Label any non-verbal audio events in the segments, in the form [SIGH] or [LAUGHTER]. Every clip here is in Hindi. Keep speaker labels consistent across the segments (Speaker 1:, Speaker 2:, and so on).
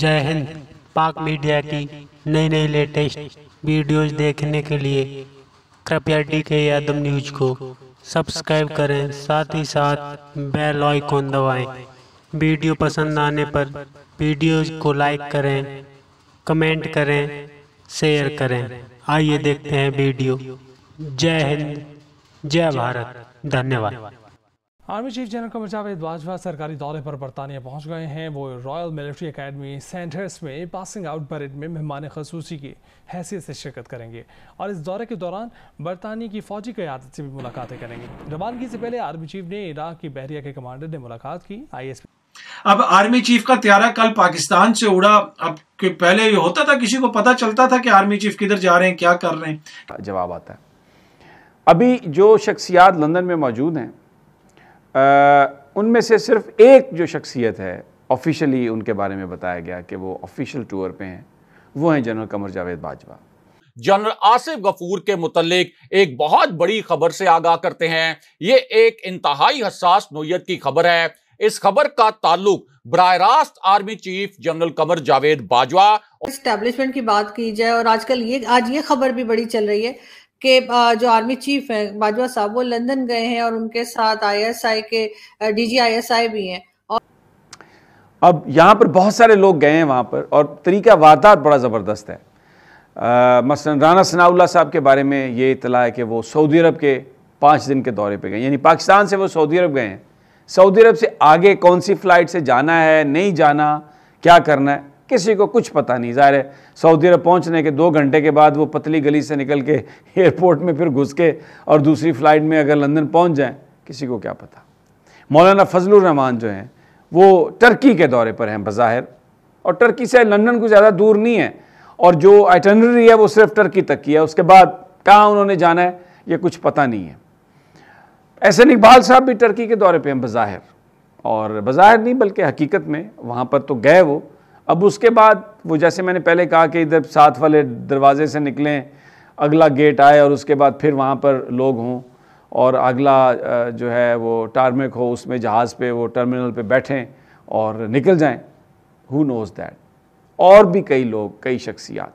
Speaker 1: जय हिंद पाक मीडिया की नई नई लेटेस्ट वीडियोस देखने के लिए कृपया डी के यादव न्यूज को सब्सक्राइब करें साथ ही साथ बेल आइकॉन दबाएं वीडियो पसंद आने पर वीडियोस को लाइक करें कमेंट करें शेयर करें आइए देखते हैं वीडियो जय हिंद जय भारत धन्यवाद
Speaker 2: army chief general Qamar Javed Bajwa सरकारी दौरे पर बरतानिया पहुंच गए हैं वो रॉयल मिलिट्री एकेडमी सेंटर्स में पासिंग आउट परेड में मेहमान खसूसी की हैसियत से शिरकत करेंगे और इस दौरे के दौरान बरतानिया की फौजी क्यादत से भी मुलाकातें करेंगे रवानगी से पहले आर्मी चीफ ने इराक की बहरिया के कमांडर ने मुलाकात की आई अब आर्मी चीफ का त्यारा कल पाकिस्तान से उड़ा अब के पहले ये होता था किसी को पता चलता था कि आर्मी चीफ किधर जा रहे हैं क्या कर रहे
Speaker 3: हैं जवाब आता है अभी जो शख्सियात लंदन में मौजूद हैं उनमें से सिर्फ एक जो शख्सियत है ऑफिशियली उनके बारे में बताया गया कि वो ऑफिशियल टूर पे हैं वो हैं जनरल कमर जावेद बाजवा
Speaker 4: जनरल आसिफ गफूर के मुतलिक एक बहुत बड़ी खबर से आगाह करते हैं ये एक इंतहाई हसास नोयत की खबर है इस खबर का ताल्लुक बर रास्त army chief general Qamar Javed Bajwa
Speaker 5: establishment की बात की जाए और आजकल ये आज ये खबर भी बड़ी चल रही है के जो आर्मी चीफ हैं बाजवा साहब वो लंदन गए हैं और उनके साथ आईएसआई के डीजी आईएसआई भी हैं और...
Speaker 3: अब यहाँ पर बहुत सारे लोग गए हैं वहाँ पर और तरीका वारदात बड़ा ज़बरदस्त है मसलन राना सनाउल्ला साहब के बारे में ये इतला है कि वो सऊदी अरब के पाँच दिन के दौरे पर गए यानी पाकिस्तान से वो सऊदी अरब गए हैं सऊदी अरब से आगे कौन सी फ़्लाइट से जाना है नहीं जाना क्या करना है किसी को कुछ पता नहीं ज़ाहिर है सऊदी अरब पहुंचने के दो घंटे के बाद वो पतली गली से निकल के [LAUGHS] एयरपोर्ट में फिर घुस के और दूसरी फ़्लाइट में अगर लंदन पहुंच जाएं किसी को क्या पता मौलाना फजलरहमान जो हैं वो टर्की के दौरे पर हैं बज़ाहिर और टर्की से लंदन को ज़्यादा दूर नहीं है और जो आइटनरी है वो सिर्फ टर्की तक की है उसके बाद कहाँ उन्होंने जाना है ये कुछ पता नहीं है ऐसे इकबाल साहब भी टर्की के दौरे पर हैं बज़ाहिर और बज़ाहिर नहीं बल्कि हकीकत में वहाँ पर तो गए वो अब उसके बाद वो जैसे मैंने पहले कहा कि इधर साथ वाले दरवाजे से निकलें अगला गेट आए और उसके बाद फिर वहाँ पर लोग हों और अगला जो है वो टार्मिक हो उसमें जहाज़ पे वो टर्मिनल पे बैठें और निकल जाएं हु नोज़ दैट और भी कई लोग कई शख्सियात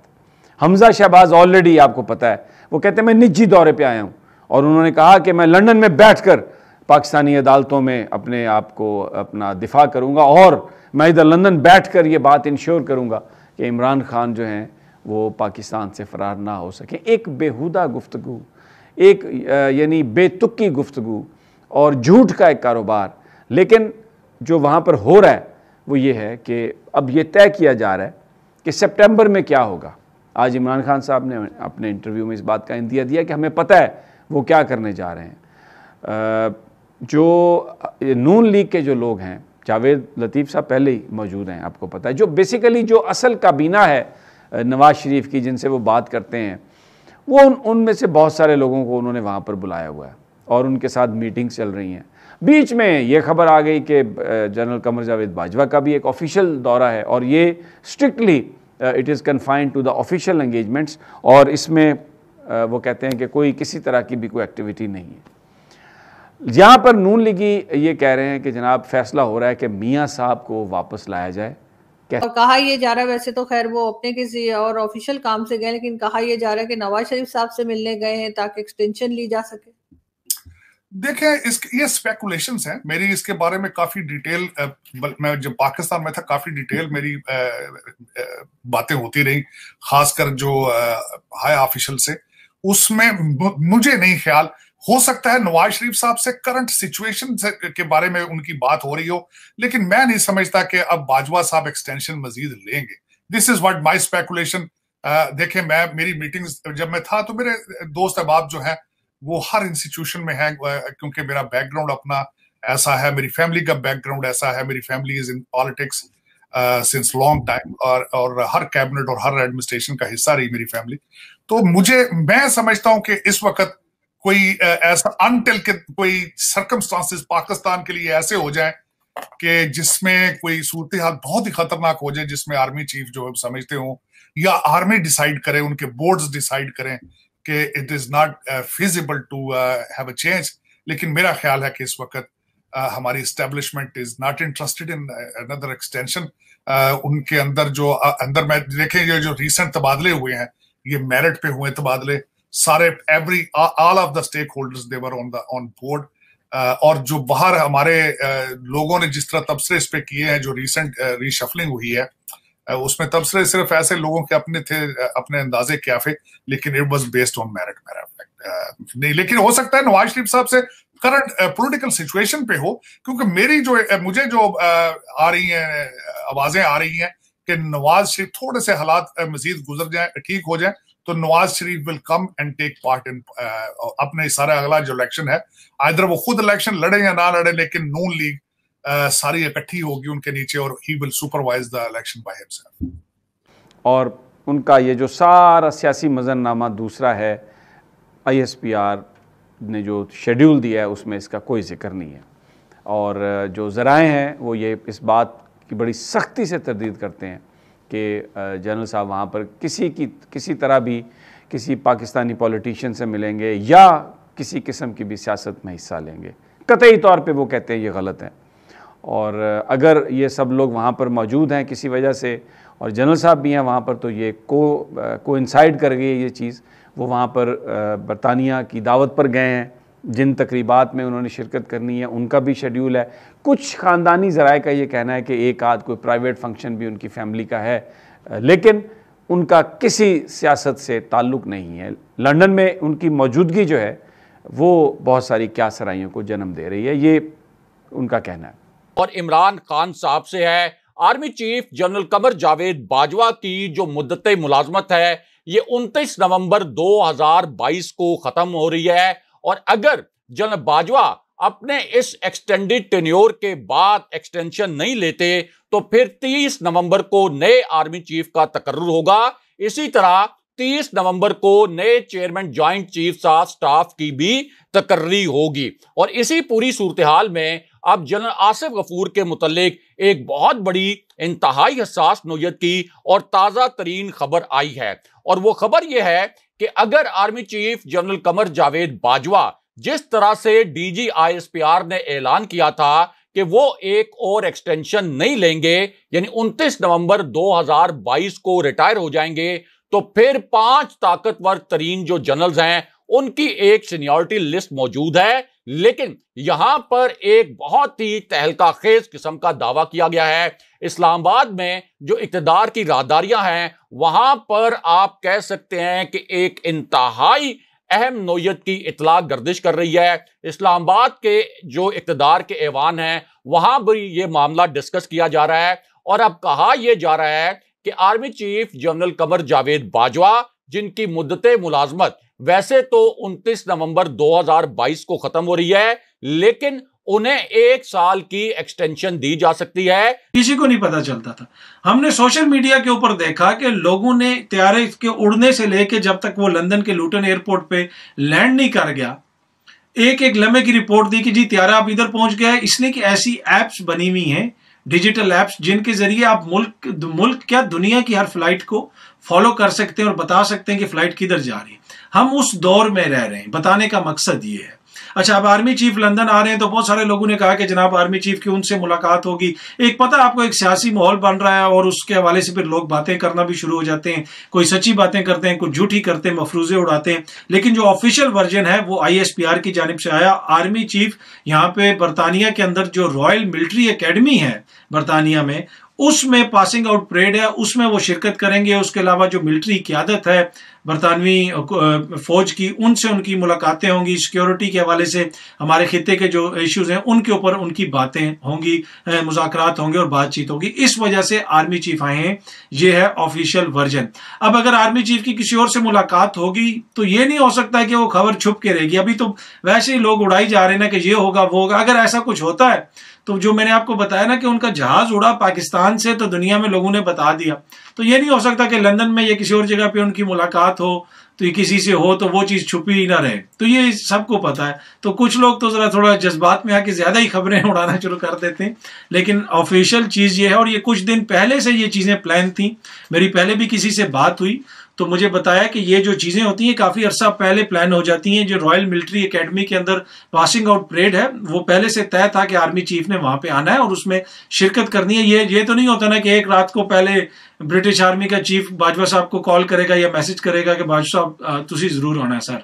Speaker 3: हमजा शहबाज ऑलरेडी आपको पता है वो कहते हैं मैं निजी दौरे पे आया हूँ और उन्होंने कहा कि मैं लंदन में बैठकर पाकिस्तानी अदालतों में अपने आप को अपना दिफा करूँगा और मैं इधर लंदन बैठ कर ये बात इंश्योर करूँगा कि इमरान खान जो हैं वो पाकिस्तान से फ़रार ना हो सके एक बेहुदा गुफ्तु एक यानी बेतुकी गुफ्तु और झूठ का एक कारोबार लेकिन जो वहाँ पर हो रहा है वो ये है कि अब ये तय किया जा रहा है कि सेप्टेम्बर में क्या होगा आज इमरान खान साहब ने अपने इंटरव्यू में इस बात का इंदिया दिया कि हमें पता है वो क्या करने जा रहे हैं जो नून लीग के जो लोग हैं जावेद लतीफ़ साहब पहले ही मौजूद हैं आपको पता है जो बेसिकली जो असल काबीना है नवाज़ शरीफ की जिनसे वो बात करते हैं वो उन उनमें से बहुत सारे लोगों को उन्होंने वहाँ पर बुलाया हुआ है और उनके साथ मीटिंग्स चल रही हैं बीच में ये खबर आ गई कि जनरल कमर जावेद बाजवा का भी एक ऑफिशियल दौरा है और ये strictly it is confined to the official engagements और इसमें uh, वो कहते हैं कि कोई किसी तरह की भी कोई एक्टिविटी नहीं है यहाँ पर नून लीगी ये कह रहे हैं कि जनाब फैसला हो रहा है कि मियाँ साहब को वापस लाया जाए और कहा
Speaker 5: यह जा रहा है वैसे तो खैर वो अपने किसी और ऑफिशियल काम से गए लेकिन कहा यह जा रहा है कि नवाज शरीफ साहब से मिलने गए हैं ताकि एक्सटेंशन ली जा सके देखें इस ये स्पेकुलेशंस हैं मेरी इसके बारे में काफी डिटेल मैं जब पाकिस्तान में था काफी डिटेल मेरी बातें होती रही खासकर जो हाई ऑफिशियल से उसमें मुझे नहीं ख्याल हो सकता है नवाज शरीफ साहब से करंट सिचुएशन के बारे में उनकी बात हो रही हो लेकिन मैं नहीं समझता कि अब बाजवा साहब एक्सटेंशन मजीद लेंगे this is what my speculation देखें मैं मेरी मीटिंग्स जब मैं था तो मेरे दोस्त अहबाब जो है वो हर इंस्टीट्यूशन में है क्योंकि मेरा बैकग्राउंड अपना ऐसा है मेरी फैमिली का बैकग्राउंड ऐसा है मेरी family is in politics since long time और और हर कैबिनेट और हर एडमिनिस्ट्रेशन का हिस्सा रही मेरी फैमिली तो मुझे मैं समझता हूं कि इस वक्त कोई ऐसा अनटिल के कोई सर्कमस्टांसिस पाकिस्तान के लिए ऐसे हो जाए कि जिसमें कोई सूरत हाल बहुत ही खतरनाक हो जाए जिसमें आर्मी चीफ जो समझते हो या आर्मी डिसाइड करें उनके बोर्ड्स डिसाइड करें कि it is not feasible to have a change लेकिन मेरा ख्याल है कि इस वक्त uh, हमारी establishment is not interested in another extension उनके अंदर जो uh, अंदर मैं देखें ये जो रिसेंट तबादले हुए हैं ये मेरिट पे हुए तबादले uh, सारे every all of the stakeholders they were on the on board और जो बाहर हमारे लोगों ने जिस तरह तबसरे इस पे किए हैं जो रिसेंट रीशफलिंग हुई है उसमें तबसरे सिर्फ ऐसे लोगों के अपने थे अपने अंदाजे क्या थे लेकिन it was based on merit मेरा नहीं लेकिन हो सकता है नवाज शरीफ साहब से करंट पॉलिटिकल सिचुएशन पे हो क्योंकि मेरी जो मुझे जो आ रही है आवाजें आ रही हैं कि नवाज शरीफ थोड़े से हालात मजीद गुजर जाए ठीक हो जाए तो Nawaz Sharif will come and take part in अपने सारा अगला जो इलेक्शन है आइर वो खुद इलेक्शन लड़े या ना लड़े लेकिन नून लीग uh, सारी इकट्ठी होगी उनके नीचे और he will supervise the election by himself
Speaker 3: और उनका ये जो सारा सियासी मजरनामा दूसरा है आईएसपीआर ने जो शेड्यूल दिया है उसमें इसका कोई जिक्र नहीं है और uh, जो ज़राए हैं वो ये इस बात की बड़ी सख्ती से तरदीद करते हैं कि जनरल साहब वहाँ पर किसी की किसी तरह भी किसी पाकिस्तानी पॉलिटिशियन से मिलेंगे या किसी किस्म की भी सियासत में हिस्सा लेंगे कतई तौर पे वो कहते हैं ये गलत है और अगर ये सब लोग वहाँ पर मौजूद हैं किसी वजह से और जनरल साहब भी हैं वहाँ पर तो ये को को इंसाइड कर गई ये चीज़ वो वहाँ पर बरतानिया की दावत पर गए हैं जिन तकरीबात में उन्होंने शिरकत करनी है उनका भी शेड्यूल है कुछ ख़ानदानी ज़राए का ये कहना है कि एक आध कोई प्राइवेट फंक्शन भी उनकी फैमिली का है लेकिन उनका किसी सियासत से ताल्लुक़ नहीं है लंदन में उनकी मौजूदगी जो है वो बहुत सारी क्या सराइयों को जन्म दे रही है ये उनका कहना है
Speaker 4: और इमरान खान साहब से है army chief general Qamar Javed Bajwa की जो मुद्दत मुलाजमत है ये दो नवंबर 2022 को ख़त्म हो रही है और अगर जनरल बाजवा अपने इस एक्सटेंडेड टेन्योर के बाद एक्सटेंशन नहीं लेते तो फिर 30 नवंबर को नए आर्मी चीफ का तकर्र होगा इसी तरह 30 नवंबर को नए chairman joint chief of staff की भी तकर्री होगी और इसी पूरी सूरत हाल में अब जनरल आसिफ गफूर के मुतलिक एक बहुत बड़ी इंतहाई हसास नोयत की और ताज़ा तरीन खबर आई है और वो खबर यह है कि अगर army chief general Qamar Javed Bajwa जिस तरह से पी आर ने ऐलान किया था कि वो एक और एक्सटेंशन नहीं लेंगे यानी 29 नवंबर 2022 को रिटायर हो जाएंगे तो फिर पांच ताकतवर तरीन जो जनरल्स हैं उनकी एक सीनियोरिटी लिस्ट मौजूद है लेकिन यहां पर एक बहुत ही तहलका खेज किस्म का दावा किया गया है इस्लामाबाद में जो इकतदार की राहदारियां हैं वहां पर आप कह सकते हैं कि एक इंतहाई अहम नोयत की इतला गर्दिश कर रही है इस्लामाबाद के जो इकतदार के ऐवान हैं वहां पर ये मामला डिस्कस किया जा रहा है और अब कहा यह जा रहा है कि army chief general Qamar Javed Bajwa जिनकी मुद्दत मुलाजमत वैसे तो 29 नवंबर 2022 को खत्म हो रही है लेकिन उन्हें एक साल की एक्सटेंशन दी जा सकती है किसी को नहीं पता चलता था हमने सोशल मीडिया
Speaker 2: के ऊपर देखा कि लोगों ने त्यारे के उड़ने से लेके जब तक वो लंदन के लूटन एयरपोर्ट पे लैंड नहीं कर गया एक एक लम्बे की रिपोर्ट दी कि जी त्यारा आप इधर पहुंच गया इसलिए कि ऐसी एप्स बनी हुई हैं डिजिटल एप्स जिनके जरिए आप मुल्क मुल्क क्या दुनिया की हर फ्लाइट को फॉलो कर सकते हैं और बता सकते हैं कि फ्लाइट किधर जा रही है हम उस दौर में रह रहे हैं बताने का मकसद ये है अच्छा अब आर्मी चीफ लंदन आ रहे हैं तो बहुत सारे लोगों ने कहा कि जनाब आर्मी चीफ की उनसे मुलाकात होगी एक पता आपको एक सियासी माहौल बन रहा है और उसके हवाले से फिर लोग बातें करना भी शुरू हो जाते हैं कोई सच्ची बातें करते हैं कुछ झूठी करते हैं मफरूजे उड़ाते हैं लेकिन जो ऑफिशियल वर्जन है वो आई की जानब से आया आर्मी चीफ यहाँ पे बरतानिया के अंदर जो रॉयल मिलिट्री अकेडमी है बरतानिया में उसमें पासिंग आउट परेड है उसमें वो शिरकत करेंगे उसके अलावा जो मिलिट्री क्यादत है बरतानवी फ़ौज की उनसे उनकी मुलाकातें होंगी सिक्योरिटी के हवाले से हमारे खत्े के जो इश्यूज़ हैं उनके ऊपर उनकी बातें होंगी मुजात होंगे और बातचीत होगी इस वजह से आर्मी चीफ आए हैं ये है ऑफिशियल वर्जन अब अगर आर्मी चीफ की किसी और से मुलाकात होगी तो ये नहीं हो सकता कि वो खबर छुप के रहेगी अभी तो वैसे ही लोग उड़ाई जा रहे हैं ना कि ये होगा वो होगा अगर ऐसा कुछ होता है तो जो मैंने आपको बताया ना कि उनका जहाज उड़ा पाकिस्तान से तो दुनिया में लोगों ने बता दिया तो ये नहीं हो सकता कि लंदन में या किसी और जगह पे उनकी मुलाकात हो तो ये किसी से हो तो वो चीज़ छुपी ही ना रहे तो ये सबको पता है तो कुछ लोग तो ज़रा थोड़ा जज्बात में आके ज़्यादा ही खबरें [LAUGHS] उड़ाना शुरू कर देते हैं लेकिन ऑफिशियल चीज़ ये है और ये कुछ दिन पहले से ये चीज़ें प्लान थी मेरी पहले भी किसी से बात हुई तो मुझे बताया कि ये जो चीज़ें होती हैं काफ़ी अरसा पहले प्लान हो जाती हैं जो रॉयल मिलिट्री एकेडमी के अंदर पासिंग आउट परेड है वो पहले से तय था कि आर्मी चीफ ने वहाँ पे आना है और उसमें शिरकत करनी है ये ये तो नहीं होता ना कि एक रात को पहले ब्रिटिश आर्मी का चीफ बाजवा साहब को कॉल करेगा या मैसेज करेगा कि बाजवा साहब तुम्हें जरूर आना है सर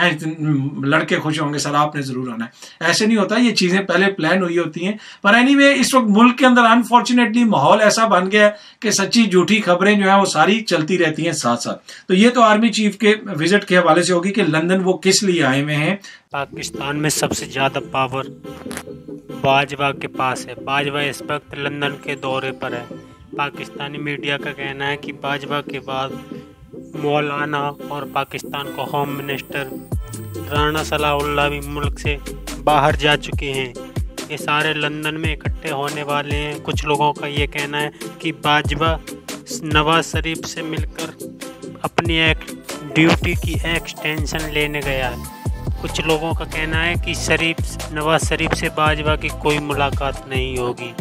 Speaker 2: लड़के खुश होंगे सर आपने ज़रूर आना है ऐसे नहीं होता ये चीज़ें पहले प्लान हुई होती हैं पर एनी anyway, इस वक्त मुल्क के अंदर अनफॉर्चुनेटली माहौल ऐसा बन गया है कि सच्ची झूठी खबरें जो है वो सारी चलती रहती हैं साथ साथ तो ये तो आर्मी चीफ के विजिट के हवाले से होगी कि लंदन वो किस लिए आए हुए हैं पाकिस्तान में सबसे ज़्यादा पावर
Speaker 1: बाजवा के पास है बाजवा इस वक्त लंदन के दौरे पर है पाकिस्तानी मीडिया का कहना है कि बाजवा के बाद मौलाना और पाकिस्तान को होम मिनिस्टर राना सलाउल्ला भी मुल्क से बाहर जा चुके हैं ये सारे लंदन में इकट्ठे होने वाले हैं कुछ लोगों का ये कहना है कि बाजवा नवाज शरीफ से मिलकर अपनी एक ड्यूटी की एक्सटेंशन लेने गया है कुछ लोगों का कहना है कि शरीफ नवाज शरीफ से बाजवा की कोई मुलाकात नहीं होगी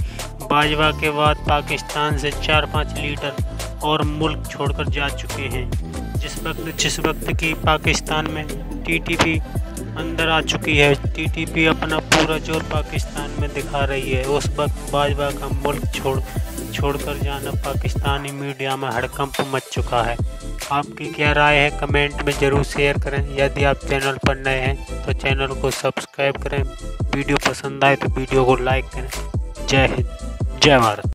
Speaker 1: बाजवा के बाद पाकिस्तान से चार पाँच लीडर और मुल्क छोड़कर जा चुके हैं जिस वक्त जिस वक्त कि पाकिस्तान में टीटीपी अंदर आ चुकी है टीटीपी अपना पूरा जोर पाकिस्तान में दिखा रही है उस वक्त भाजपा का मुल्क छोड़ छोड़कर जाना पाकिस्तानी मीडिया में हड़कंप मच चुका है आपकी क्या राय है कमेंट में ज़रूर शेयर करें यदि आप चैनल पर नए हैं तो चैनल को सब्सक्राइब करें वीडियो पसंद आए तो वीडियो को लाइक करें जय हिंद जय भारत